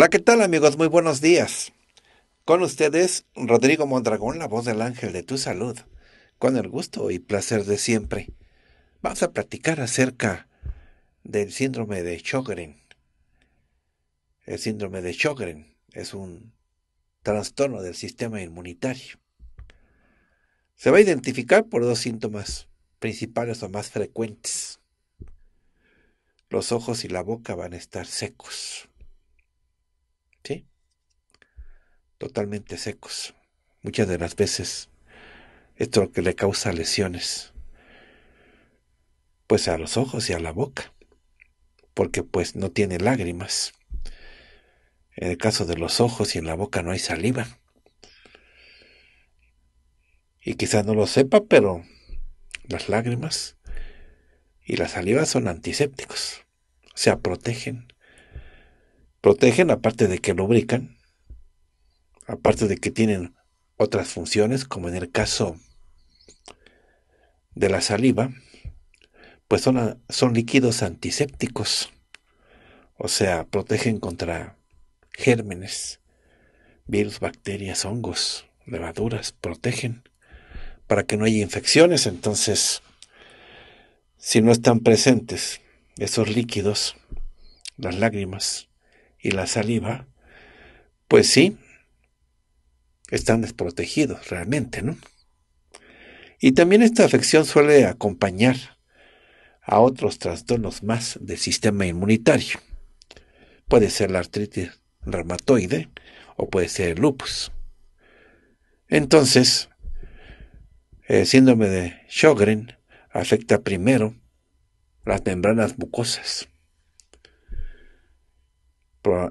Hola, ¿qué tal amigos? Muy buenos días. Con ustedes, Rodrigo Mondragón, la voz del ángel de tu salud, con el gusto y placer de siempre. Vamos a platicar acerca del síndrome de Chogren. El síndrome de Chogren es un trastorno del sistema inmunitario. Se va a identificar por dos síntomas principales o más frecuentes. Los ojos y la boca van a estar secos totalmente secos. Muchas de las veces esto lo que le causa lesiones, pues a los ojos y a la boca, porque pues no tiene lágrimas. En el caso de los ojos y en la boca no hay saliva. Y quizás no lo sepa, pero las lágrimas y las saliva son antisépticos. O sea, protegen. Protegen aparte de que lubrican aparte de que tienen otras funciones, como en el caso de la saliva, pues son, son líquidos antisépticos, o sea, protegen contra gérmenes, virus, bacterias, hongos, levaduras, protegen para que no haya infecciones. Entonces, si no están presentes esos líquidos, las lágrimas y la saliva, pues sí, están desprotegidos realmente, ¿no? Y también esta afección suele acompañar a otros trastornos más del sistema inmunitario. Puede ser la artritis reumatoide o puede ser el lupus. Entonces, el eh, síndrome de Sjögren afecta primero las membranas mucosas.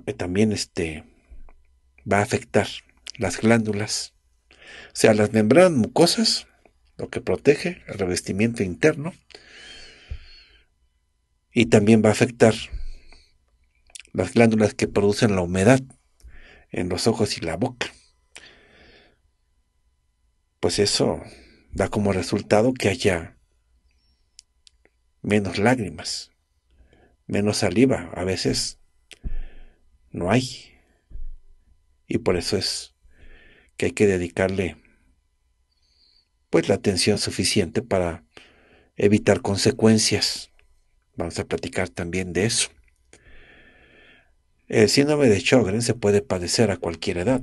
Eh, también este, va a afectar las glándulas, o sea, las membranas mucosas, lo que protege el revestimiento interno, y también va a afectar las glándulas que producen la humedad en los ojos y la boca. Pues eso da como resultado que haya menos lágrimas, menos saliva, a veces no hay. Y por eso es que hay que dedicarle pues la atención suficiente para evitar consecuencias. Vamos a platicar también de eso. El síndrome de Chogren se puede padecer a cualquier edad,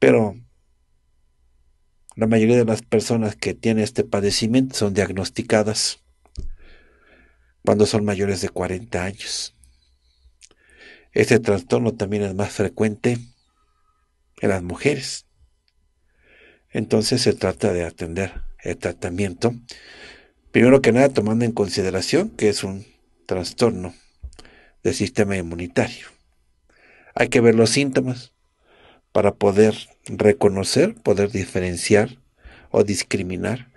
pero la mayoría de las personas que tienen este padecimiento son diagnosticadas cuando son mayores de 40 años. Este trastorno también es más frecuente en las mujeres. Entonces se trata de atender el tratamiento, primero que nada tomando en consideración que es un trastorno del sistema inmunitario. Hay que ver los síntomas para poder reconocer, poder diferenciar o discriminar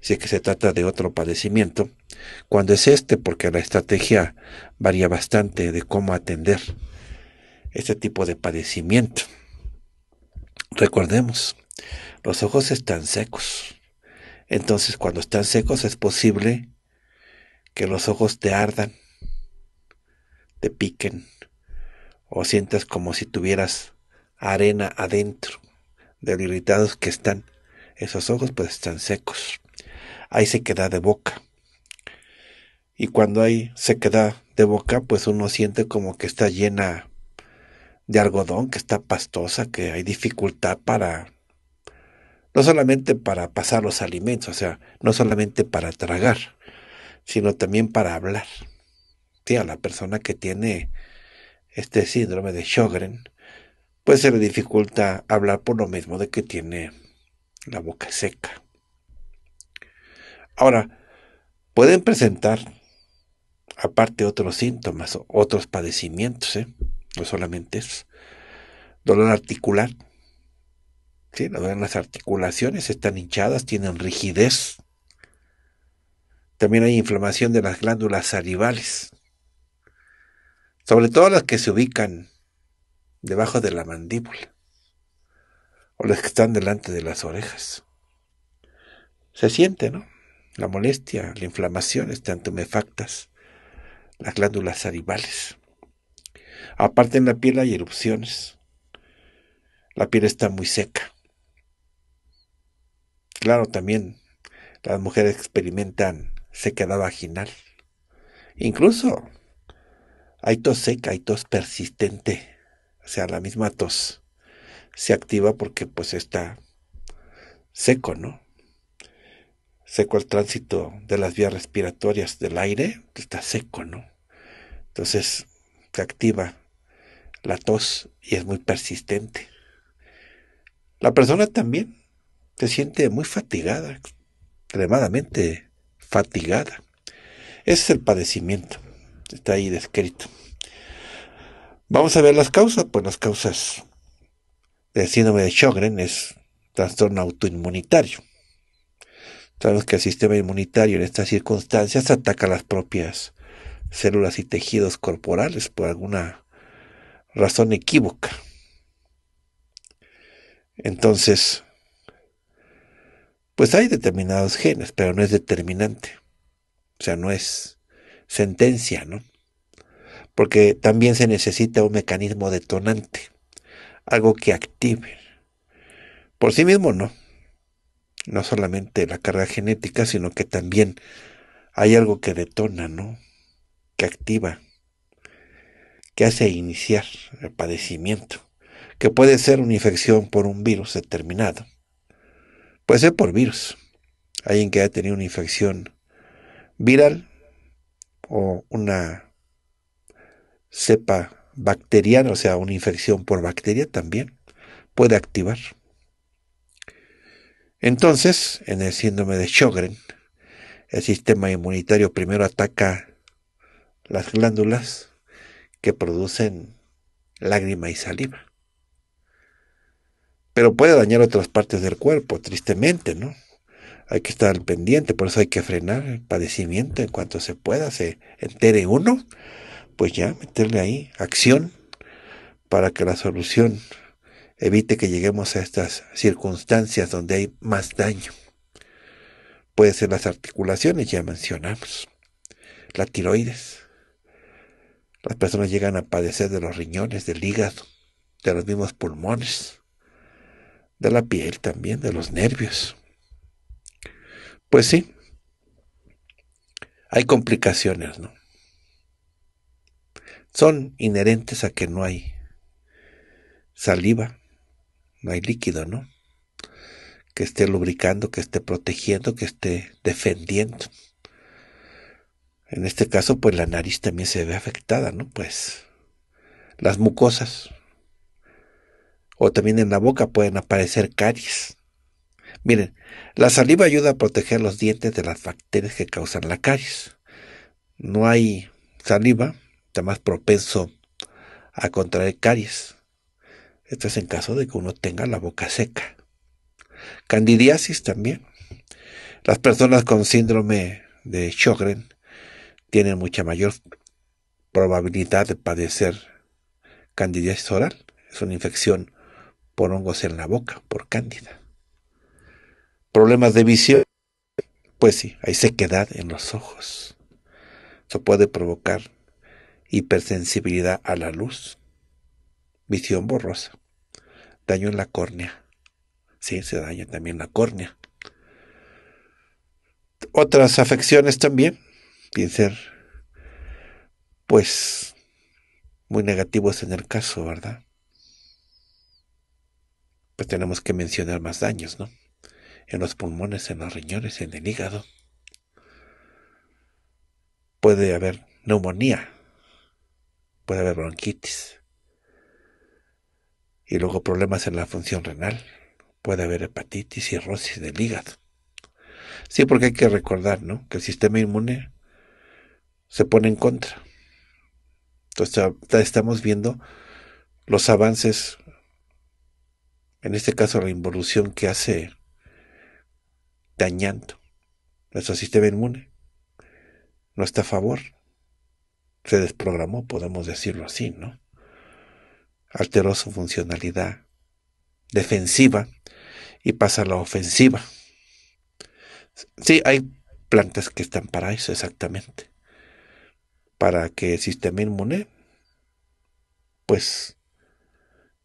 si es que se trata de otro padecimiento, cuando es este, porque la estrategia varía bastante de cómo atender este tipo de padecimiento. Recordemos, los ojos están secos. Entonces, cuando están secos es posible que los ojos te ardan, te piquen, o sientas como si tuvieras arena adentro, de irritados que están. Esos ojos pues están secos. Hay sequedad de boca. Y cuando hay queda de boca, pues uno siente como que está llena de algodón que está pastosa, que hay dificultad para, no solamente para pasar los alimentos, o sea, no solamente para tragar, sino también para hablar. Sí, a la persona que tiene este síndrome de Sjögren pues se le dificulta hablar por lo mismo de que tiene la boca seca. Ahora, pueden presentar, aparte, otros síntomas, otros padecimientos. ¿eh? No solamente es Dolor articular. Sí, las articulaciones están hinchadas, tienen rigidez. También hay inflamación de las glándulas salivales, sobre todo las que se ubican debajo de la mandíbula o las que están delante de las orejas. Se siente, ¿no? La molestia, la inflamación están tumefactas, las glándulas salivales. Aparte en la piel hay erupciones. La piel está muy seca. Claro, también las mujeres experimentan sequedad vaginal. Incluso hay tos seca, hay tos persistente. O sea, la misma tos se activa porque pues está seco, ¿no? Seco el tránsito de las vías respiratorias del aire, está seco, ¿no? Entonces se activa la tos y es muy persistente. La persona también se siente muy fatigada, extremadamente fatigada. Ese es el padecimiento, está ahí descrito. Vamos a ver las causas, pues las causas del síndrome de Sjögren es trastorno autoinmunitario. Sabemos que el sistema inmunitario en estas circunstancias ataca las propias células y tejidos corporales por alguna razón equívoca. Entonces, pues hay determinados genes, pero no es determinante. O sea, no es sentencia, ¿no? Porque también se necesita un mecanismo detonante, algo que active. Por sí mismo no. No solamente la carga genética, sino que también hay algo que detona, ¿no? Que activa que hace iniciar el padecimiento, que puede ser una infección por un virus determinado. Puede ser por virus. Alguien que haya tenido una infección viral o una cepa bacteriana, o sea, una infección por bacteria también puede activar. Entonces, en el síndrome de Sjögren, el sistema inmunitario primero ataca las glándulas que producen lágrima y saliva. Pero puede dañar otras partes del cuerpo, tristemente, ¿no? Hay que estar pendiente, por eso hay que frenar el padecimiento en cuanto se pueda, se entere uno, pues ya meterle ahí acción para que la solución evite que lleguemos a estas circunstancias donde hay más daño. Puede ser las articulaciones, ya mencionamos, la tiroides, las personas llegan a padecer de los riñones, del hígado, de los mismos pulmones, de la piel también, de los nervios. Pues sí, hay complicaciones, ¿no? Son inherentes a que no hay saliva, no hay líquido, ¿no? Que esté lubricando, que esté protegiendo, que esté defendiendo. En este caso, pues la nariz también se ve afectada, ¿no? Pues las mucosas. O también en la boca pueden aparecer caries. Miren, la saliva ayuda a proteger los dientes de las bacterias que causan la caries. No hay saliva, está más propenso a contraer caries. Esto es en caso de que uno tenga la boca seca. Candidiasis también. Las personas con síndrome de Sjögren tienen mucha mayor probabilidad de padecer candidiasis oral. Es una infección por hongos en la boca, por cándida. Problemas de visión, pues sí, hay sequedad en los ojos. Eso puede provocar hipersensibilidad a la luz, visión borrosa, daño en la córnea. Sí, se daña también la córnea. Otras afecciones también, bien ser, pues, muy negativos en el caso, ¿verdad? Pues tenemos que mencionar más daños, ¿no? En los pulmones, en los riñones, en el hígado. Puede haber neumonía, puede haber bronquitis. Y luego problemas en la función renal. Puede haber hepatitis, y cirrosis del hígado. Sí, porque hay que recordar, ¿no? Que el sistema inmune se pone en contra. Entonces estamos viendo los avances, en este caso la involución que hace dañando nuestro sistema inmune. No está a favor. Se desprogramó, podemos decirlo así, ¿no? Alteró su funcionalidad defensiva y pasa a la ofensiva. Sí, hay plantas que están para eso exactamente para que el sistema inmune, pues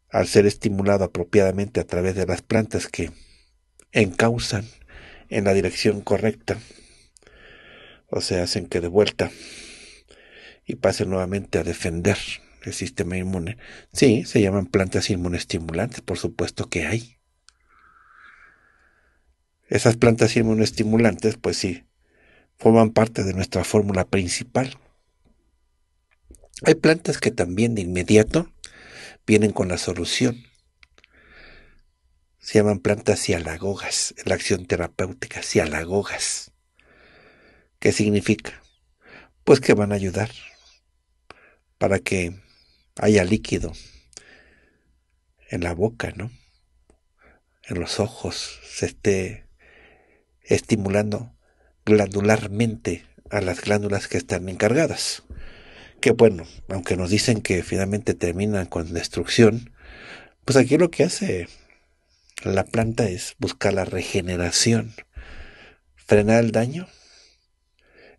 al ser estimulado apropiadamente a través de las plantas que encausan en la dirección correcta, o sea, hacen que de vuelta y pasen nuevamente a defender el sistema inmune. Sí, se llaman plantas inmunestimulantes, por supuesto que hay. Esas plantas inmunestimulantes, pues sí, forman parte de nuestra fórmula principal hay plantas que también de inmediato vienen con la solución. Se llaman plantas cialagogas, la acción terapéutica, cialagogas. ¿Qué significa? Pues que van a ayudar para que haya líquido en la boca, ¿no? En los ojos, se esté estimulando glandularmente a las glándulas que están encargadas que bueno, aunque nos dicen que finalmente terminan con destrucción, pues aquí lo que hace la planta es buscar la regeneración, frenar el daño,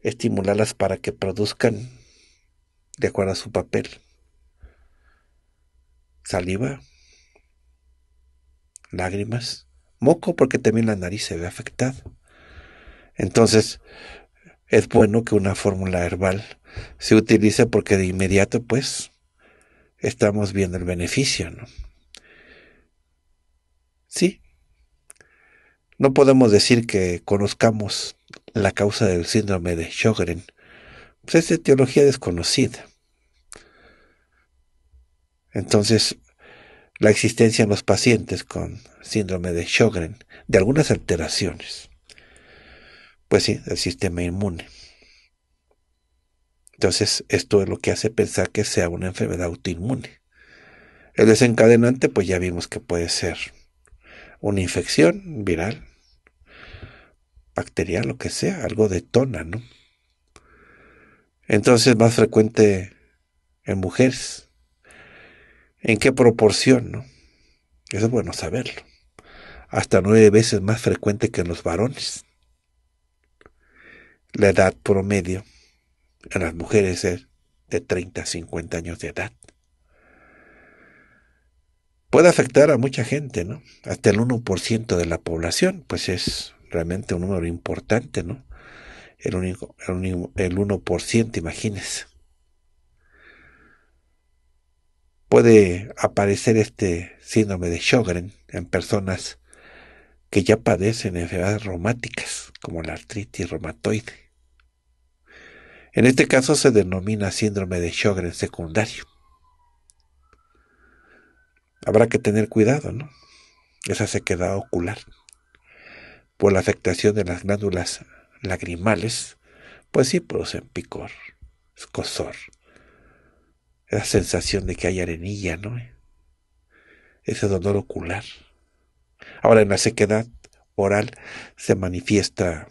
estimularlas para que produzcan, de acuerdo a su papel, saliva, lágrimas, moco, porque también la nariz se ve afectada. Entonces, es bueno que una fórmula herbal se utilice porque de inmediato pues estamos viendo el beneficio, ¿no? Sí. No podemos decir que conozcamos la causa del síndrome de Sjögren. Pues es de teología desconocida. Entonces, la existencia en los pacientes con síndrome de Sjögren de algunas alteraciones pues sí, el sistema inmune. Entonces, esto es lo que hace pensar que sea una enfermedad autoinmune. El desencadenante, pues ya vimos que puede ser una infección viral, bacterial, lo que sea, algo de tona, ¿no? Entonces, más frecuente en mujeres. ¿En qué proporción, no? Eso es bueno saberlo. Hasta nueve veces más frecuente que en los varones. La edad promedio en las mujeres es de 30 a 50 años de edad. Puede afectar a mucha gente, ¿no? Hasta el 1% de la población, pues es realmente un número importante, ¿no? El, único, el, 1%, imagínense. Puede aparecer este síndrome de Sjögren en personas que ya padecen enfermedades reumáticas, como la artritis reumatoide en este caso se denomina síndrome de Sjögren secundario. Habrá que tener cuidado, ¿no? Esa sequedad ocular por la afectación de las glándulas lagrimales, pues sí producen picor, escosor, esa sensación de que hay arenilla, ¿no? Ese dolor ocular. Ahora, en la sequedad oral se manifiesta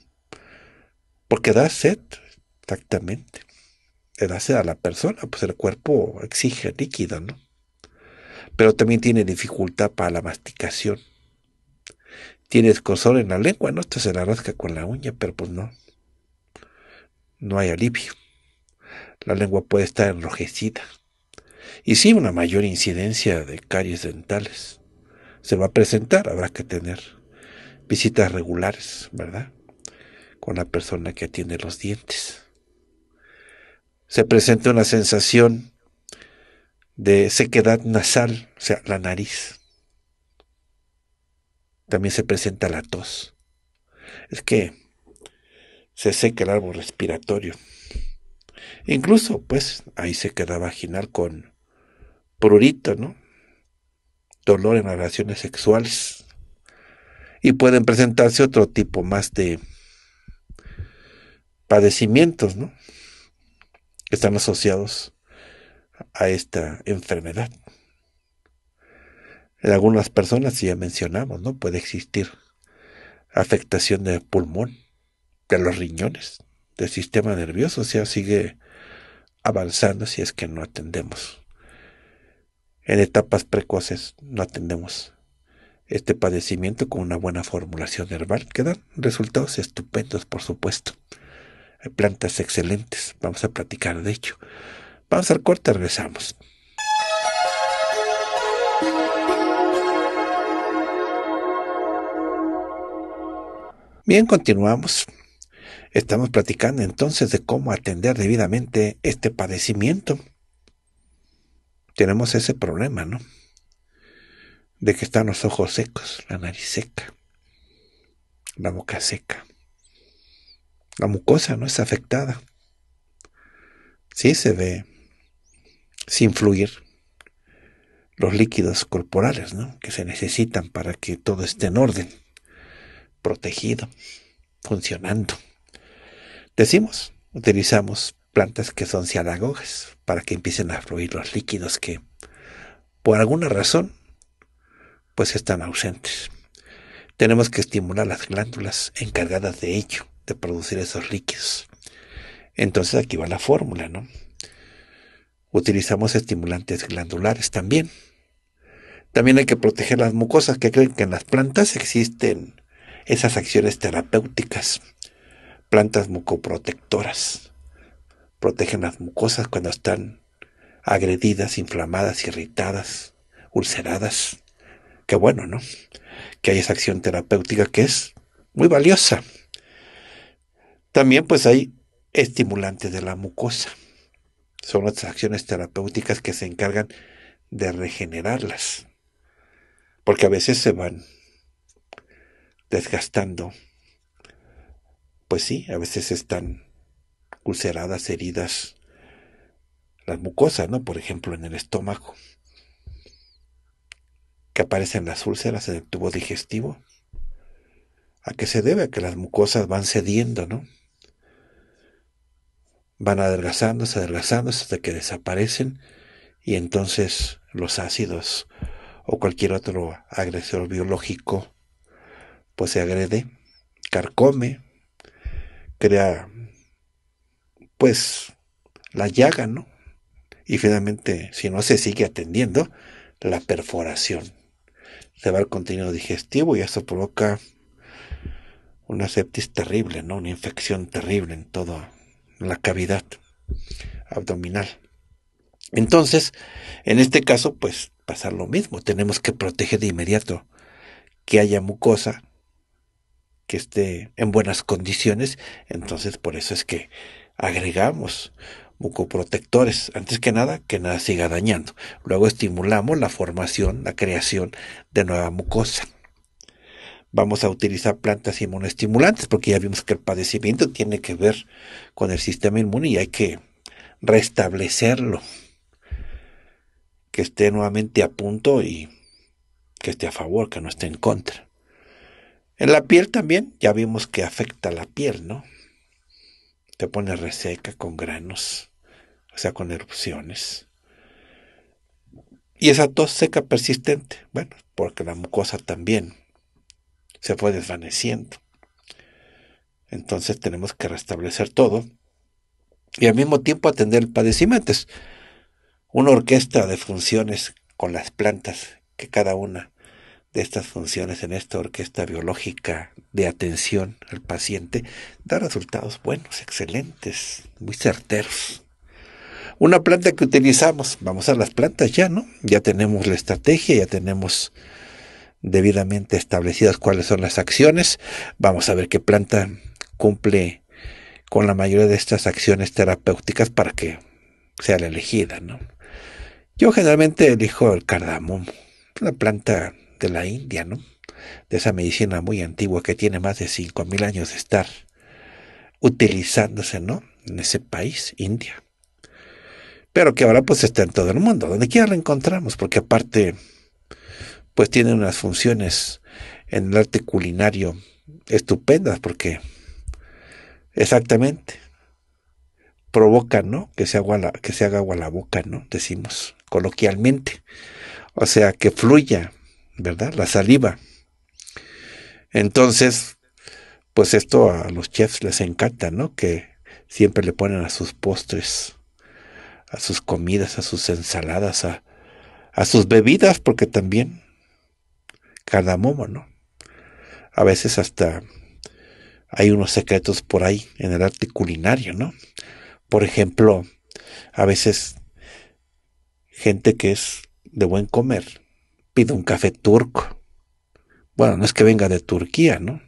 porque da sed, Exactamente. hace a la persona, pues el cuerpo exige líquido, ¿no? Pero también tiene dificultad para la masticación. Tiene escosor en la lengua, ¿no? Esto se la rasca con la uña, pero pues no. No hay alivio. La lengua puede estar enrojecida. Y sí, una mayor incidencia de caries dentales. Se va a presentar, habrá que tener visitas regulares, ¿verdad? Con la persona que atiende los dientes se presenta una sensación de sequedad nasal, o sea, la nariz. También se presenta la tos. Es que se seca el árbol respiratorio. Incluso, pues, ahí se queda vaginal con prurito, ¿no? Dolor en relaciones sexuales. Y pueden presentarse otro tipo más de padecimientos, ¿no? están asociados a esta enfermedad. En algunas personas, si ya mencionamos, ¿no? Puede existir afectación del pulmón, de los riñones, del sistema nervioso, o sea, sigue avanzando si es que no atendemos. En etapas precoces no atendemos este padecimiento con una buena formulación herbal, que dan resultados estupendos, por supuesto plantas excelentes. Vamos a platicar, de hecho. Vamos al corte, regresamos. Bien, continuamos. Estamos platicando entonces de cómo atender debidamente este padecimiento. Tenemos ese problema, ¿no? De que están los ojos secos, la nariz seca, la boca seca. La mucosa no es afectada. Sí se ve sin fluir los líquidos corporales que se necesitan para que todo esté en orden, protegido, funcionando. Decimos, utilizamos plantas que son cialagogas para que empiecen a fluir los líquidos que por alguna razón pues están ausentes. Tenemos que estimular las glándulas encargadas de ello de producir esos líquidos. Entonces aquí va la fórmula, ¿no? Utilizamos estimulantes glandulares también. También hay que proteger las mucosas, que creen que en las plantas existen esas acciones terapéuticas. Plantas mucoprotectoras. Protegen las mucosas cuando están agredidas, inflamadas, irritadas, ulceradas. Qué bueno, ¿no? Que hay esa acción terapéutica que es muy valiosa. También pues hay estimulantes de la mucosa. Son otras acciones terapéuticas que se encargan de regenerarlas. Porque a veces se van desgastando. Pues sí, a veces están ulceradas, heridas, las mucosas, ¿no? Por ejemplo, en el estómago, que aparecen las úlceras en el tubo digestivo. ¿A qué se debe? A que las mucosas van cediendo, ¿no? van adelgazándose, adelgazándose hasta que desaparecen y entonces los ácidos o cualquier otro agresor biológico pues se agrede, carcome, crea pues la llaga, ¿no? Y finalmente, si no se sigue atendiendo, la perforación. Se va al contenido digestivo y eso provoca una septis terrible, ¿no? Una infección terrible en todo en la cavidad abdominal. Entonces, en este caso, pues pasa lo mismo. Tenemos que proteger de inmediato que haya mucosa que esté en buenas condiciones. Entonces, por eso es que agregamos mucoprotectores. Antes que nada, que nada siga dañando. Luego estimulamos la formación, la creación de nueva mucosa vamos a utilizar plantas inmunoestimulantes, porque ya vimos que el padecimiento tiene que ver con el sistema inmune y hay que restablecerlo, que esté nuevamente a punto y que esté a favor, que no esté en contra. En la piel también, ya vimos que afecta la piel, ¿no? Te pone reseca con granos, o sea, con erupciones. Y esa tos seca persistente, bueno, porque la mucosa también se fue desvaneciendo. Entonces tenemos que restablecer todo y al mismo tiempo atender el padecimiento. Es una orquesta de funciones con las plantas, que cada una de estas funciones en esta orquesta biológica de atención al paciente da resultados buenos, excelentes, muy certeros. Una planta que utilizamos, vamos a las plantas ya, ¿no? Ya tenemos la estrategia, ya tenemos debidamente establecidas cuáles son las acciones. Vamos a ver qué planta cumple con la mayoría de estas acciones terapéuticas para que sea la elegida. ¿no? Yo generalmente elijo el cardamomo, una planta de la India, ¿no? de esa medicina muy antigua que tiene más de 5.000 años de estar utilizándose ¿no? en ese país, India. Pero que ahora pues está en todo el mundo, donde quiera la encontramos, porque aparte pues tiene unas funciones en el arte culinario estupendas porque exactamente provoca ¿no? Que se, haga la, que se haga agua la boca, ¿no? Decimos coloquialmente. O sea, que fluya, ¿verdad? La saliva. Entonces, pues esto a los chefs les encanta, ¿no? Que siempre le ponen a sus postres, a sus comidas, a sus ensaladas, a, a sus bebidas, porque también cardamomo, ¿no? A veces hasta hay unos secretos por ahí en el arte culinario, ¿no? Por ejemplo, a veces gente que es de buen comer pide un café turco. Bueno, no es que venga de Turquía, ¿no?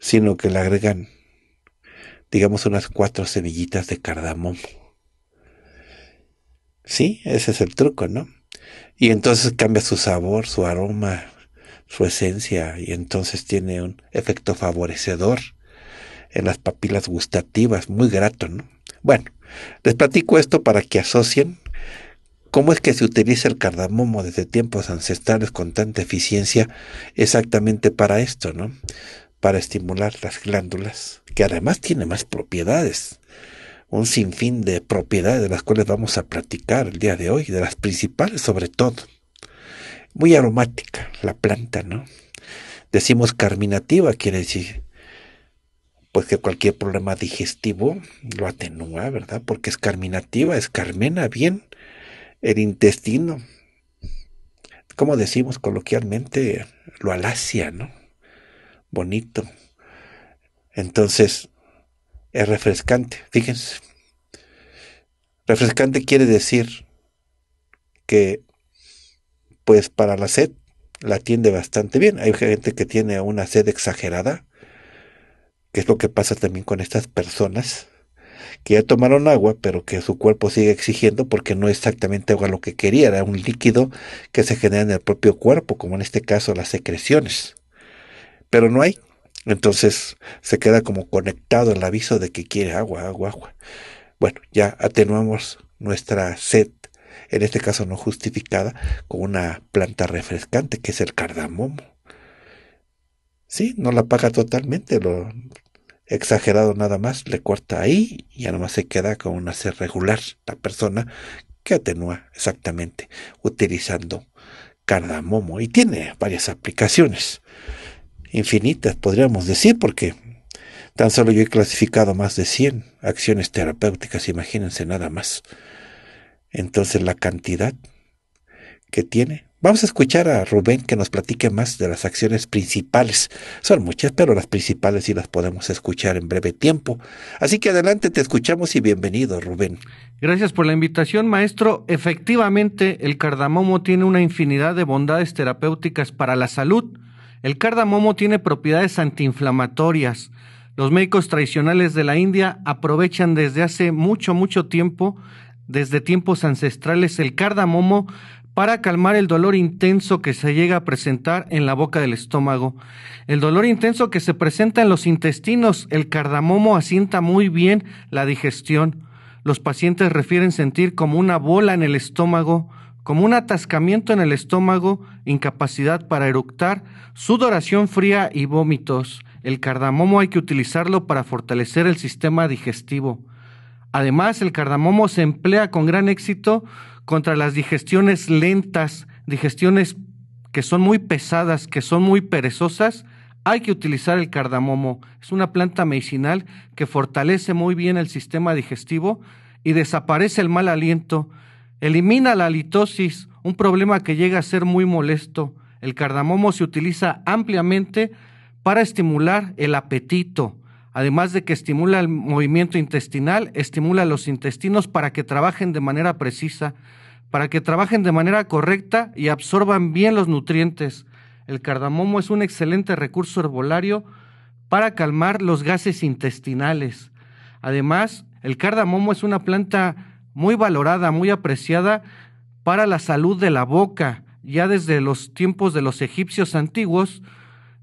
Sino que le agregan, digamos, unas cuatro semillitas de cardamomo. Sí, ese es el truco, ¿no? Y entonces cambia su sabor, su aroma, su esencia y entonces tiene un efecto favorecedor en las papilas gustativas, muy grato, ¿no? Bueno, les platico esto para que asocien cómo es que se utiliza el cardamomo desde tiempos ancestrales con tanta eficiencia exactamente para esto, ¿no? Para estimular las glándulas, que además tiene más propiedades, un sinfín de propiedades de las cuales vamos a platicar el día de hoy, de las principales sobre todo muy aromática la planta, ¿no? Decimos carminativa, quiere decir pues que cualquier problema digestivo lo atenúa, ¿verdad? Porque es carminativa, es carmena, bien, el intestino, como decimos coloquialmente, lo alacia, ¿no? Bonito. Entonces, es refrescante, fíjense. Refrescante quiere decir que pues para la sed la atiende bastante bien. Hay gente que tiene una sed exagerada, que es lo que pasa también con estas personas que ya tomaron agua, pero que su cuerpo sigue exigiendo porque no exactamente agua lo que quería, era un líquido que se genera en el propio cuerpo, como en este caso las secreciones. Pero no hay, entonces se queda como conectado el aviso de que quiere agua, agua, agua. Bueno, ya atenuamos nuestra sed en este caso no justificada, con una planta refrescante que es el cardamomo. Sí, no la apaga totalmente, lo exagerado nada más, le corta ahí y además más se queda con una ser regular la persona que atenúa exactamente utilizando cardamomo y tiene varias aplicaciones infinitas podríamos decir porque tan solo yo he clasificado más de 100 acciones terapéuticas imagínense nada más entonces la cantidad que tiene. Vamos a escuchar a Rubén que nos platique más de las acciones principales. Son muchas, pero las principales sí las podemos escuchar en breve tiempo. Así que adelante, te escuchamos y bienvenido, Rubén. Gracias por la invitación, maestro. Efectivamente, el cardamomo tiene una infinidad de bondades terapéuticas para la salud. El cardamomo tiene propiedades antiinflamatorias. Los médicos tradicionales de la India aprovechan desde hace mucho, mucho tiempo desde tiempos ancestrales el cardamomo para calmar el dolor intenso que se llega a presentar en la boca del estómago. El dolor intenso que se presenta en los intestinos, el cardamomo asienta muy bien la digestión. Los pacientes refieren sentir como una bola en el estómago, como un atascamiento en el estómago, incapacidad para eructar, sudoración fría y vómitos. El cardamomo hay que utilizarlo para fortalecer el sistema digestivo. Además, el cardamomo se emplea con gran éxito contra las digestiones lentas, digestiones que son muy pesadas, que son muy perezosas. Hay que utilizar el cardamomo. Es una planta medicinal que fortalece muy bien el sistema digestivo y desaparece el mal aliento. Elimina la litosis, un problema que llega a ser muy molesto. El cardamomo se utiliza ampliamente para estimular el apetito, Además de que estimula el movimiento intestinal, estimula los intestinos para que trabajen de manera precisa, para que trabajen de manera correcta y absorban bien los nutrientes. El cardamomo es un excelente recurso herbolario para calmar los gases intestinales. Además, el cardamomo es una planta muy valorada, muy apreciada para la salud de la boca. Ya desde los tiempos de los egipcios antiguos,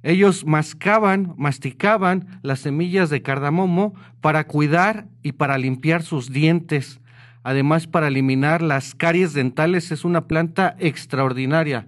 ellos mascaban, masticaban las semillas de cardamomo para cuidar y para limpiar sus dientes. Además, para eliminar las caries dentales es una planta extraordinaria.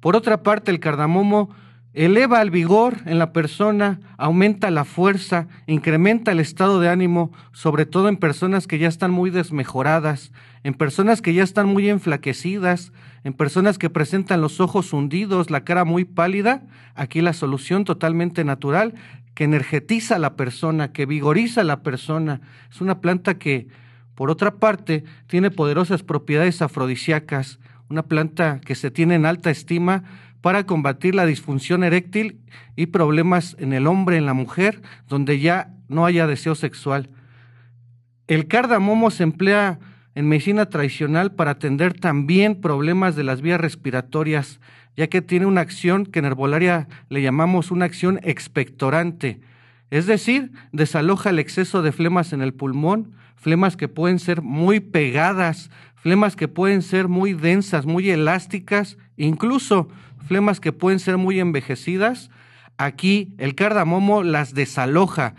Por otra parte, el cardamomo eleva el vigor en la persona, aumenta la fuerza, incrementa el estado de ánimo, sobre todo en personas que ya están muy desmejoradas, en personas que ya están muy enflaquecidas, en personas que presentan los ojos hundidos, la cara muy pálida, aquí la solución totalmente natural que energetiza a la persona, que vigoriza a la persona. Es una planta que, por otra parte, tiene poderosas propiedades afrodisíacas, una planta que se tiene en alta estima para combatir la disfunción eréctil y problemas en el hombre, en la mujer, donde ya no haya deseo sexual. El cardamomo se emplea en medicina tradicional para atender también problemas de las vías respiratorias, ya que tiene una acción que en herbolaria le llamamos una acción expectorante, es decir, desaloja el exceso de flemas en el pulmón, flemas que pueden ser muy pegadas, flemas que pueden ser muy densas, muy elásticas, incluso flemas que pueden ser muy envejecidas. Aquí el cardamomo las desaloja,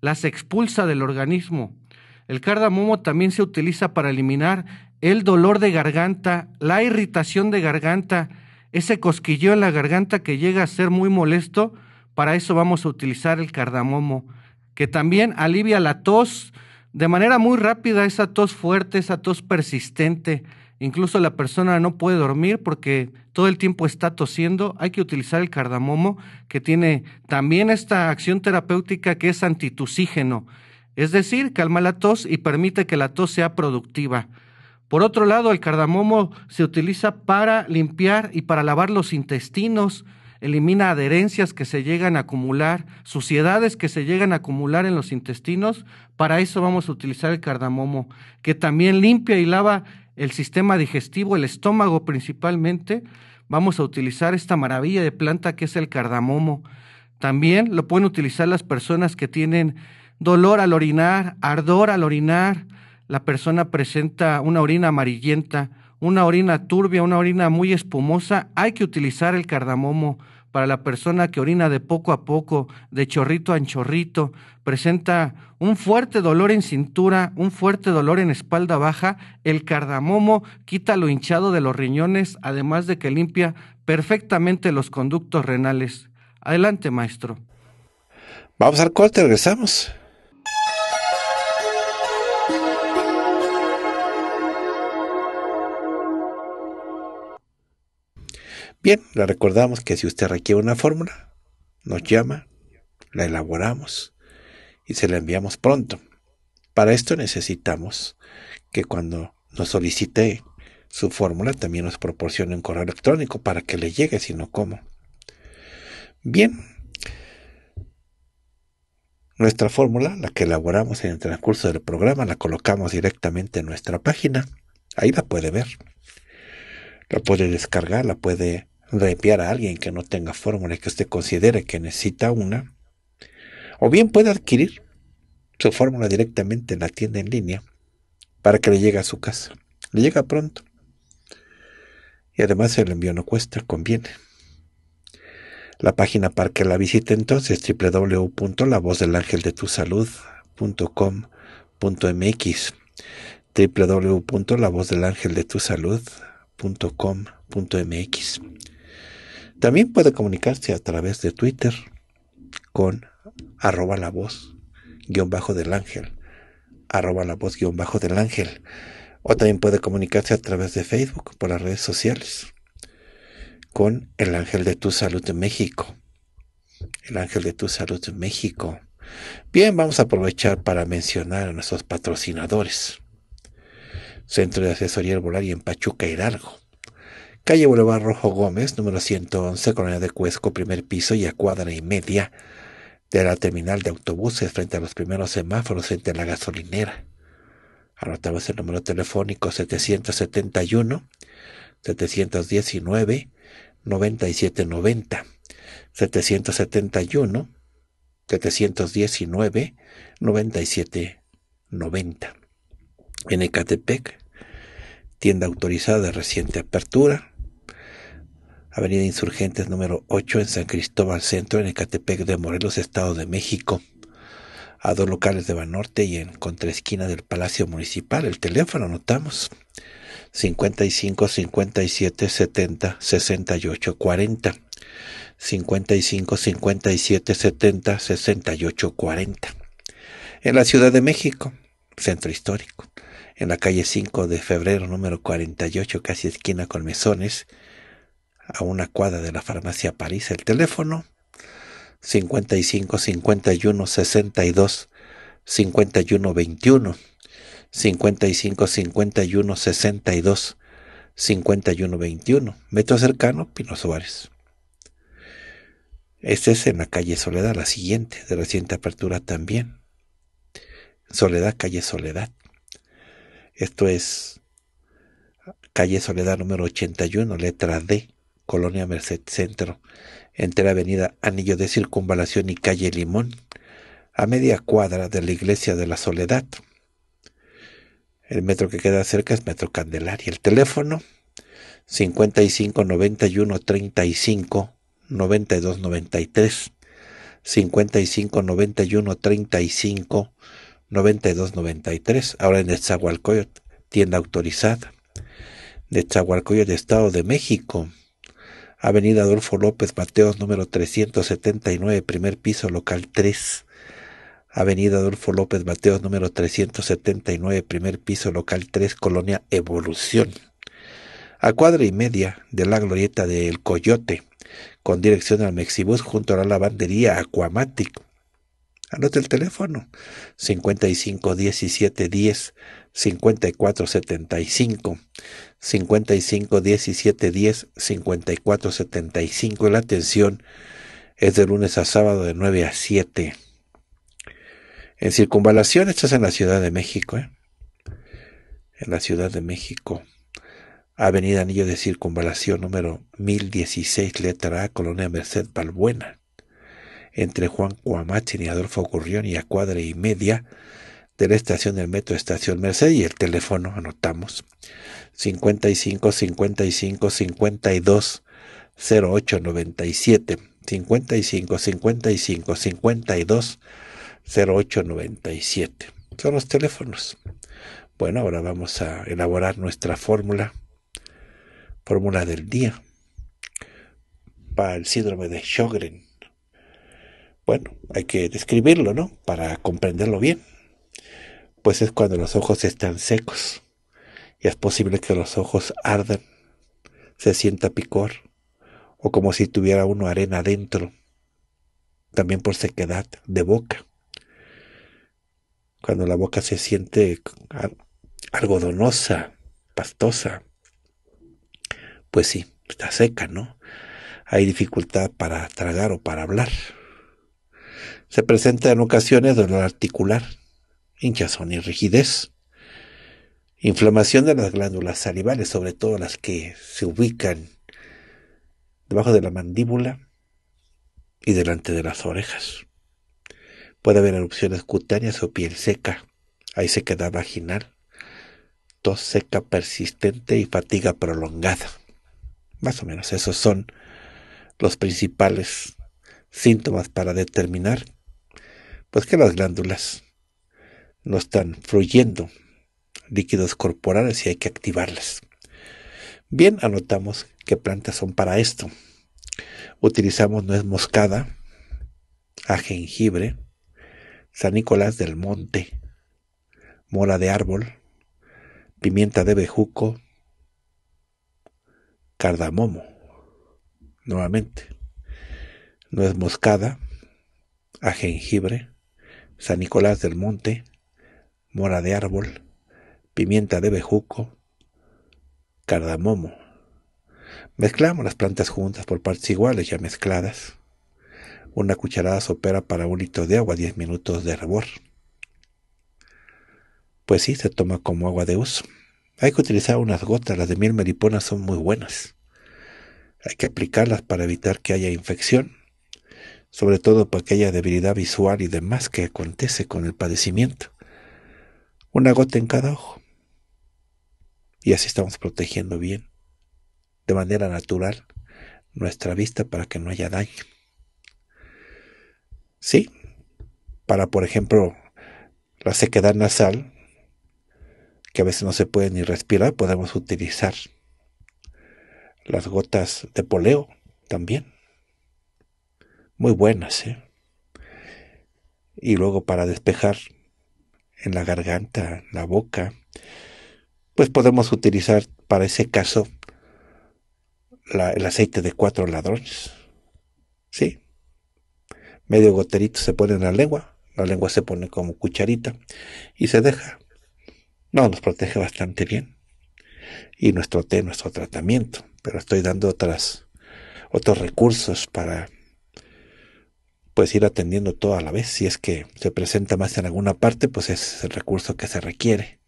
las expulsa del organismo, el cardamomo también se utiliza para eliminar el dolor de garganta, la irritación de garganta, ese cosquilleo en la garganta que llega a ser muy molesto. Para eso vamos a utilizar el cardamomo, que también alivia la tos de manera muy rápida, esa tos fuerte, esa tos persistente. Incluso la persona no puede dormir porque todo el tiempo está tosiendo. Hay que utilizar el cardamomo, que tiene también esta acción terapéutica que es antitusígeno. Es decir, calma la tos y permite que la tos sea productiva. Por otro lado, el cardamomo se utiliza para limpiar y para lavar los intestinos, elimina adherencias que se llegan a acumular, suciedades que se llegan a acumular en los intestinos. Para eso vamos a utilizar el cardamomo, que también limpia y lava el sistema digestivo, el estómago principalmente. Vamos a utilizar esta maravilla de planta que es el cardamomo. También lo pueden utilizar las personas que tienen dolor al orinar, ardor al orinar. La persona presenta una orina amarillenta, una orina turbia, una orina muy espumosa. Hay que utilizar el cardamomo para la persona que orina de poco a poco, de chorrito a chorrito, presenta un fuerte dolor en cintura, un fuerte dolor en espalda baja, el cardamomo quita lo hinchado de los riñones, además de que limpia perfectamente los conductos renales. Adelante, maestro. Vamos al corte, regresamos. Bien, le recordamos que si usted requiere una fórmula, nos llama, la elaboramos y se la enviamos pronto. Para esto necesitamos que cuando nos solicite su fórmula también nos proporcione un correo electrónico para que le llegue, si no, ¿cómo? Bien. Nuestra fórmula, la que elaboramos en el transcurso del programa, la colocamos directamente en nuestra página. Ahí la puede ver. La puede descargar, la puede repiar a alguien que no tenga fórmula y que usted considere que necesita una, o bien puede adquirir su fórmula directamente en la tienda en línea para que le llegue a su casa. Le llega pronto. Y además el envío no cuesta, conviene. La página para que la visite entonces es www.lavozdelangeldetusalud.com.mx www.lavozdelangeldetusalud.com.mx también puede comunicarse a través de Twitter con arroba la voz guión bajo del ángel. Arroba la voz guión bajo del ángel. O también puede comunicarse a través de Facebook por las redes sociales con el ángel de tu salud de México. El ángel de tu salud de México. Bien, vamos a aprovechar para mencionar a nuestros patrocinadores. Centro de Asesoría Herbolaria en Pachuca Hidalgo calle Boulevard Rojo Gómez, número 111, Colonia de Cuesco, primer piso y a cuadra y media de la terminal de autobuses frente a los primeros semáforos frente a la gasolinera. Anotamos el número telefónico 771 719 9790 771 719 9790 en Ecatepec, tienda autorizada de reciente apertura, Avenida Insurgentes número 8 en San Cristóbal Centro, en Ecatepec de Morelos, Estado de México. A dos locales de Banorte y en contraesquina del Palacio Municipal. El teléfono notamos. 55 57 70 68 40. 55 57 70 68 40. En la Ciudad de México, Centro Histórico, en la calle 5 de febrero número 48, casi esquina con Mesones, a una cuadra de la farmacia París. El teléfono 55 51 62 51 21 55 51 62 51 21 metro cercano Pino Suárez este es en la calle Soledad la siguiente de reciente apertura también Soledad calle Soledad esto es calle Soledad número 81 letra D Colonia Merced Centro, entre la avenida Anillo de Circunvalación y calle Limón, a media cuadra de la Iglesia de la Soledad. El metro que queda cerca es Metro Candelaria. El teléfono 55 91 35 92 93. 55 91 35 92 93. Ahora en el Zahualcoyot, tienda autorizada. De de Estado de México. Avenida Adolfo López Mateos, número 379, primer piso, local 3. Avenida Adolfo López Mateos, número 379, primer piso, local 3, Colonia Evolución. A cuadra y media de la glorieta del Coyote, con dirección al Mexibus junto a la lavandería Aquamatic. Anota el teléfono 551710, 10 5475, 55 17 10, 54 75. La atención es de lunes a sábado de 9 a 7. En circunvalación, estás en la Ciudad de México, ¿eh? en la Ciudad de México. Avenida Anillo de Circunvalación número 1016, letra A, Colonia Merced Balbuena, entre Juan Cuamachin y Adolfo Gurrión y a cuadra y media de la estación del metro Estación Merced y el teléfono, anotamos, 55 55 52 08 97 55 55 52 08 97. Son los teléfonos. Bueno, ahora vamos a elaborar nuestra fórmula, fórmula del día para el síndrome de Sjogren. Bueno, hay que describirlo, ¿no? Para comprenderlo bien pues es cuando los ojos están secos y es posible que los ojos arden, se sienta picor o como si tuviera uno arena adentro, también por sequedad de boca. Cuando la boca se siente algodonosa, pastosa, pues sí, está seca, ¿no? Hay dificultad para tragar o para hablar. Se presenta en ocasiones dolor articular, hinchazón y rigidez. Inflamación de las glándulas salivales, sobre todo las que se ubican debajo de la mandíbula y delante de las orejas. Puede haber erupciones cutáneas o piel seca. Ahí se queda vaginal, tos seca persistente y fatiga prolongada. Más o menos esos son los principales síntomas para determinar pues que las glándulas no están fluyendo líquidos corporales y hay que activarlas. Bien, anotamos qué plantas son para esto. Utilizamos nuez moscada, a jengibre, San Nicolás del Monte, mora de árbol, pimienta de bejuco, cardamomo, nuevamente, nuez moscada, a jengibre, San Nicolás del Monte, mora de árbol, pimienta de bejuco, cardamomo. Mezclamos las plantas juntas por partes iguales ya mezcladas. Una cucharada sopera para un litro de agua, 10 minutos de hervor. Pues sí, se toma como agua de uso. Hay que utilizar unas gotas, las de miel melipona son muy buenas. Hay que aplicarlas para evitar que haya infección, sobre todo por aquella debilidad visual y demás que acontece con el padecimiento una gota en cada ojo. Y así estamos protegiendo bien, de manera natural, nuestra vista para que no haya daño. Sí, para por ejemplo la sequedad nasal, que a veces no se puede ni respirar, podemos utilizar las gotas de poleo también. Muy buenas, ¿eh? Y luego para despejar en la garganta, la boca, pues podemos utilizar para ese caso el aceite de cuatro ladrones. ¿Sí? Medio goterito se pone en la lengua, la lengua se pone como cucharita y se deja. No, nos protege bastante bien. Y nuestro té, nuestro tratamiento. Pero estoy dando otras, otros recursos para pues ir atendiendo todo a la vez. Si es que se presenta más en alguna parte, pues es el recurso que se requiere.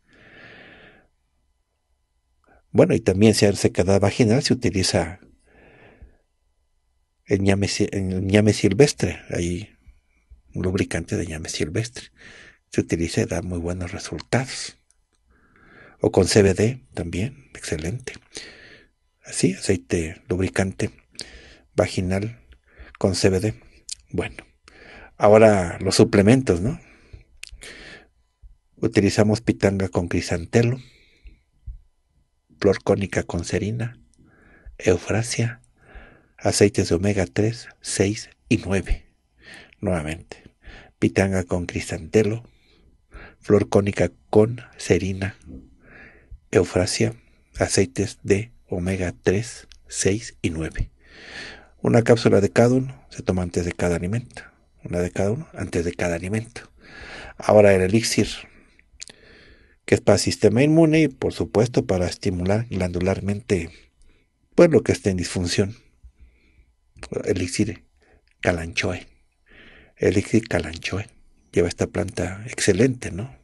Bueno, y también si hay secada vaginal se utiliza el ñame, el ñame silvestre, ahí un lubricante de ñame silvestre. Se utiliza y da muy buenos resultados. O con CBD también, excelente. Así, aceite lubricante vaginal con CBD. Bueno, ahora los suplementos, ¿no? Utilizamos pitanga con crisantelo, flor cónica con serina, eufrasia, aceites de omega 3, 6 y 9. Nuevamente, pitanga con crisantelo, flor cónica con serina, eufrasia, aceites de omega 3, 6 y 9. Una cápsula de cada uno se toma antes de cada alimento. Una de cada uno, antes de cada alimento. Ahora el elixir, que es para sistema inmune y por supuesto para estimular glandularmente pues lo que esté en disfunción. Elixir calanchoe. Elixir calanchoe. Lleva esta planta excelente, ¿no?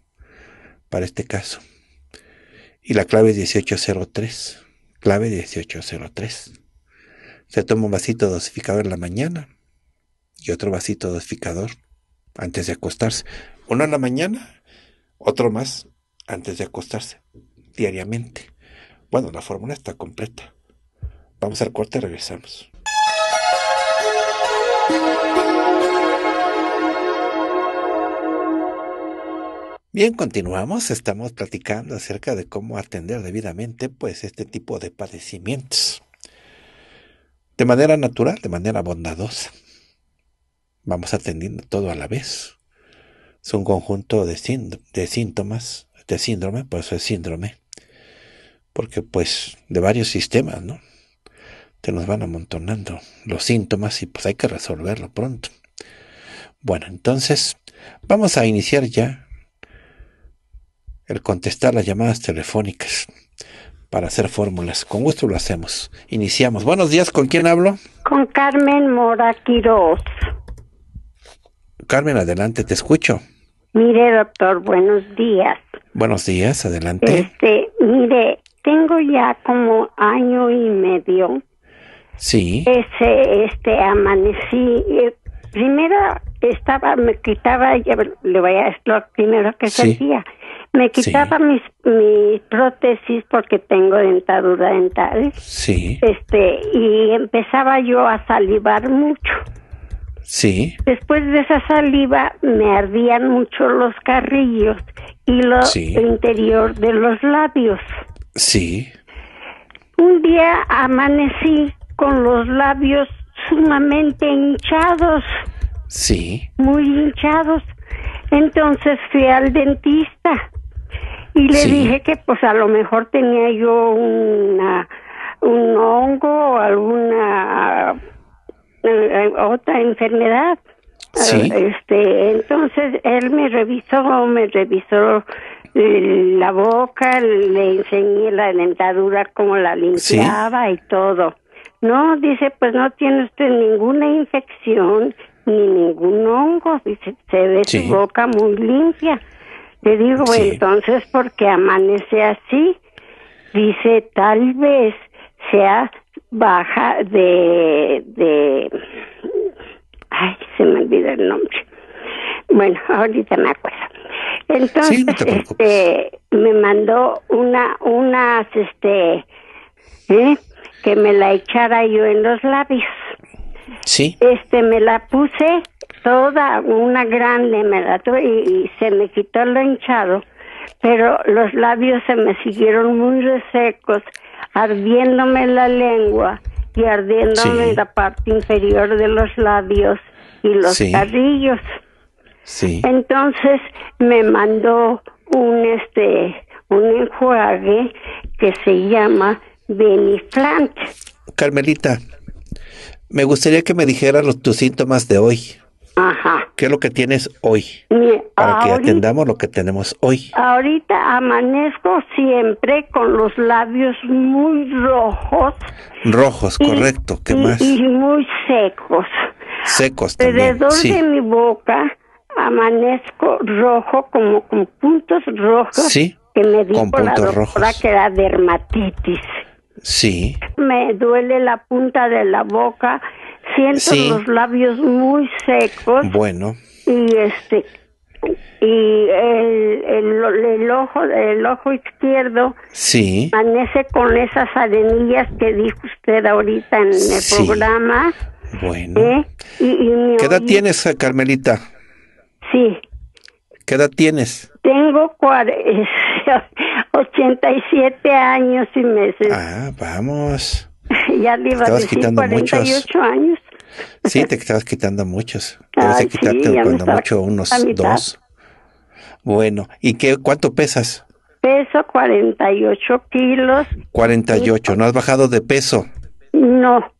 Para este caso. Y la clave es 1803. Clave 1803. Se toma un vasito dosificado en la mañana y otro vasito dosificador antes de acostarse. Uno en la mañana, otro más antes de acostarse, diariamente. Bueno, la fórmula está completa. Vamos al corte, regresamos. Bien, continuamos. Estamos platicando acerca de cómo atender debidamente pues este tipo de padecimientos. De manera natural, de manera bondadosa vamos atendiendo todo a la vez. Es un conjunto de, síntomas, de síndrome, pues es síndrome. Porque pues de varios sistemas, ¿no? Te nos van amontonando los síntomas y pues hay que resolverlo pronto. Bueno, entonces vamos a iniciar ya el contestar las llamadas telefónicas para hacer fórmulas. Con gusto lo hacemos. Iniciamos. Buenos días, ¿con quién hablo? Con Carmen Mora Quiroz. Carmen, adelante, te escucho. Mire, doctor, buenos días. Buenos días, adelante. Este, mire, tengo ya como año y medio. Sí. Ese, este, amanecí. Eh, primero estaba, me quitaba, le voy a decir lo primero que sentía. Me quitaba mis, mis prótesis porque tengo dentadura dental. Sí. Este, y empezaba yo a salivar mucho. Sí. Después de esa saliva me ardían mucho los carrillos y lo interior de los labios. Sí. Un día amanecí con los labios sumamente hinchados. Sí. Muy hinchados. Entonces fui al dentista y le dije que pues a lo mejor tenía yo una un hongo o alguna eh, eh, otra enfermedad. Ah, este, entonces él me revisó, me revisó eh, la boca, le enseñé la dentadura, cómo la limpiaba y todo. No, dice, pues no tiene usted ninguna infección ni ningún hongo, dice, se ve su boca muy limpia. Le digo, entonces, porque amanece así? Dice, tal vez sea baja de, de, ay, se me olvida el nombre. Bueno, ahorita me acuerdo. Entonces, este, me mandó una, unas, este, ¿eh? que me la echara yo en los labios. Sí. Este, me la puse toda, una grande, me la tuve y, y se me quitó lo hinchado, pero los labios se me siguieron muy resecos ardiéndome la lengua y ardiéndome la parte inferior de los labios y los sí. Entonces me mandó un este un enjuague que se llama Beniflant. Carmelita, me gustaría que me dijeras los, tus síntomas de hoy. ¿Qué es lo que tienes hoy? para que atendamos lo que tenemos hoy. Ahorita amanezco siempre con los labios muy rojos. Rojos, correcto. ¿Qué y, más? Y muy secos. Secos también. Alrededor de mi boca amanezco rojo, como con puntos rojos. Sí. Que me con puntos rojos. que era dermatitis. Sí. Me duele la punta de la boca Siento los labios muy secos. Bueno. Y este y el, ojo el ojo izquierdo sí. amanece con esas arenillas que dijo usted ahorita en el programa. Bueno. ¿eh? ¿Qué edad tienes, Carmelita? Sí. ¿Qué edad tienes? Tengo 87 años y meses. Ah, vamos. ya le iba a decir 48 muchos. años. Sí, te estabas quitando muchos. Debes de quitarte sí, cuando mucho unos dos. Bueno, ¿y qué cuánto pesas? Peso 48 kilos. 48, ¿no has bajado de peso? No.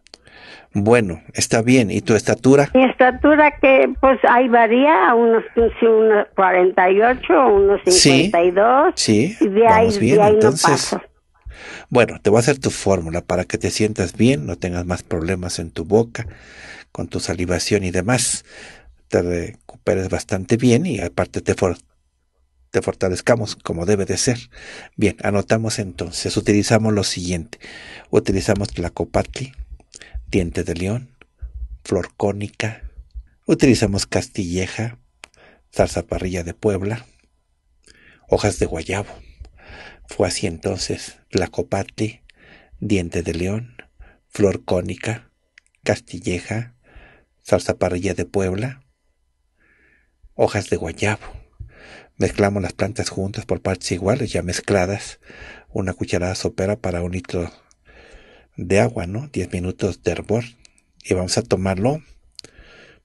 Bueno, está bien. ¿Y tu estatura? Mi estatura que pues ahí varía, unos, unos 48, unos 52. Sí, sí. Y de ahí, bien, de ahí entonces. No paso. Bueno, te voy a hacer tu fórmula para que te sientas bien, no tengas más problemas en tu boca, con tu salivación y demás. Te recuperes bastante bien y aparte te, fortalezcamos como debe de ser. Bien, anotamos entonces, utilizamos lo siguiente. Utilizamos tlacopatli, diente de león, flor cónica, utilizamos castilleja, salsa parrilla de Puebla, hojas de guayabo. Fue así entonces Tlacopatli, Diente de León, Flor Cónica, Castilleja, salsa parrilla de Puebla, hojas de guayabo. Mezclamos las plantas juntas por partes iguales, ya mezcladas, una cucharada sopera para un litro de agua, ¿no? Diez minutos de hervor. Y vamos a tomarlo,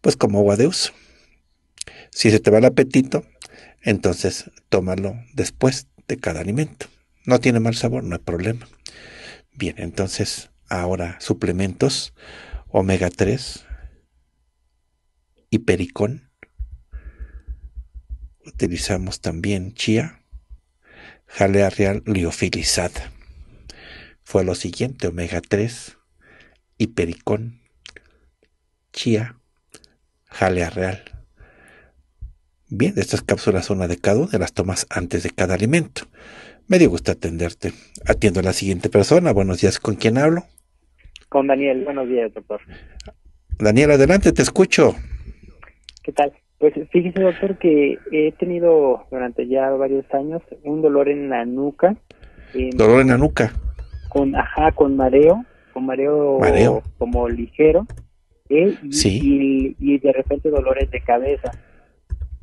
pues como agua de uso. Si se te va el apetito, entonces tómalo después de cada alimento. No tiene mal sabor, no hay problema. Bien, entonces ahora suplementos omega 3 y pericón. Utilizamos también chía, jalea real liofilizada. Fue lo siguiente, omega 3 y pericón, chía, jalea real Bien, estas cápsulas son adecuadas, de las tomas antes de cada alimento. Me dio gusto atenderte. Atiendo a la siguiente persona. Buenos días, ¿con quién hablo? Con Daniel, buenos días, doctor. Daniel, adelante, te escucho. ¿Qué tal? Pues fíjese, doctor, que he tenido durante ya varios años un dolor en la nuca. Em, dolor en la nuca. Con, ajá, con mareo, con mareo, como ligero. Eh, sí. y, y de repente dolores de cabeza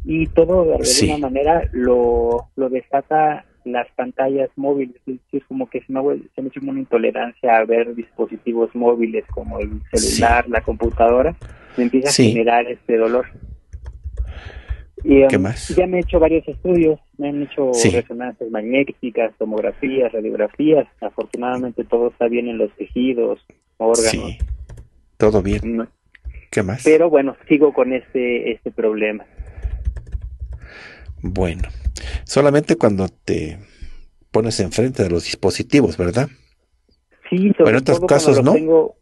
y todo de alguna manera lo, destaca las pantallas móviles, es como que se me, se hecho una intolerancia a ver dispositivos móviles como el celular, la computadora, me empieza a generar este dolor. Um, ¿Qué más? Ya me he hecho varios estudios, me han hecho resonancias magnéticas, tomografías, radiografías, afortunadamente todo está bien en los tejidos, órganos. todo bien. ¿Qué más? Pero bueno, sigo con este, este problema. Bueno, solamente cuando te pones enfrente de los dispositivos, ¿verdad? Sí, sobre en otros todo casos no. Tengo,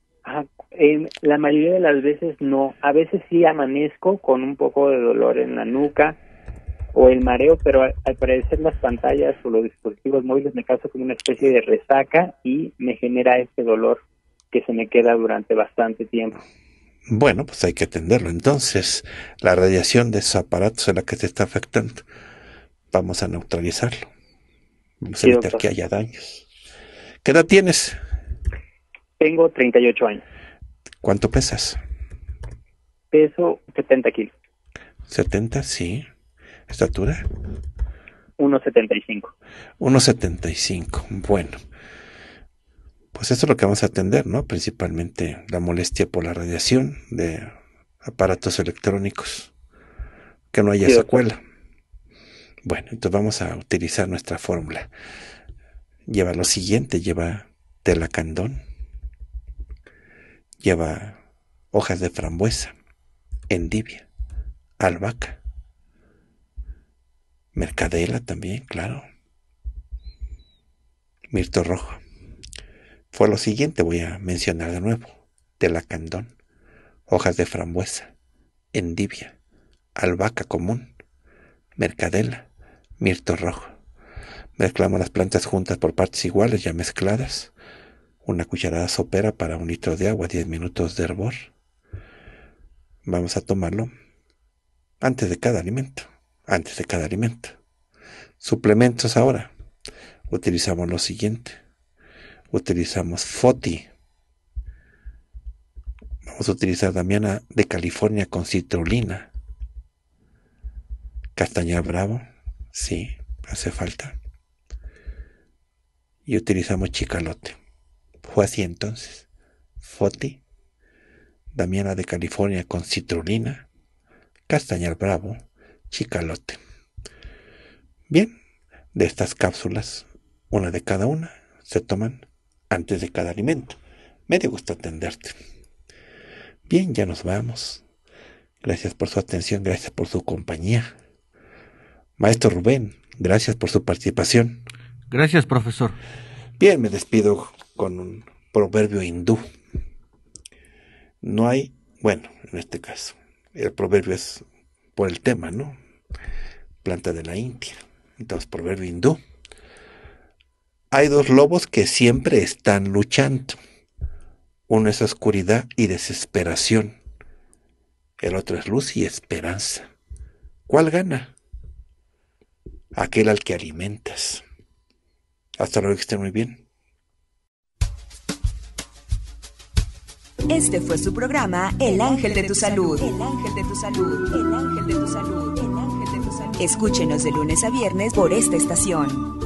la mayoría de las veces no. A veces sí amanezco con un poco de dolor en la nuca o el mareo, pero al, parecer las pantallas o los dispositivos móviles me causan como una especie de resaca y me genera este dolor que se me queda durante bastante tiempo. Bueno, pues hay que atenderlo. Entonces, la radiación de esos aparatos es la que se está afectando. Vamos a neutralizarlo. Vamos a evitar que haya daños. ¿Qué edad tienes? Tengo 38 años. ¿Cuánto pesas? Peso 70 kilos. 70, sí. ¿Estatura? 1,75. 1,75. Bueno, pues eso es lo que vamos a atender, ¿no? Principalmente la molestia por la radiación de aparatos electrónicos, que no haya secuela. Bueno, entonces vamos a utilizar nuestra fórmula. Lleva lo siguiente, lleva telacandón, lleva hojas de frambuesa, endivia, albahaca, mercadela también, claro, mirto rojo fue lo siguiente, voy a mencionar de nuevo, telacandón, hojas de frambuesa, endivia, albahaca común, mercadela, mirto rojo. Mezclamos las plantas juntas por partes iguales ya mezcladas, una cucharada sopera para un litro de agua, 10 minutos de hervor. Vamos a tomarlo antes de cada alimento, antes de cada alimento. Suplementos ahora. Utilizamos lo siguiente utilizamos FOTI. Vamos a utilizar Damiana de California con citrulina. Castañar bravo, sí, hace falta. Y utilizamos chicalote. Fue así entonces. Foti, Damiana de California con citrulina, castañar bravo, chicalote. Bien, de estas cápsulas, una de cada una, se toman antes de cada alimento. Me dio gusto atenderte. Bien, ya nos vamos. Gracias por su atención, gracias por su compañía. Maestro Rubén, gracias por su participación. Gracias, profesor. Bien, me despido con un proverbio hindú. No hay, bueno, en este caso, el proverbio es por el tema, ¿no? Planta de la India. Entonces, proverbio hindú hay dos lobos que siempre están luchando. Uno es oscuridad y desesperación. El otro es luz y esperanza. ¿Cuál gana? Aquel al que alimentas. Hasta luego, que estén muy bien. Este fue su programa El Ángel de tu Salud. El Ángel de tu Salud. El Ángel de tu Salud. El Ángel de tu Salud. Escúchenos de lunes a viernes por esta estación.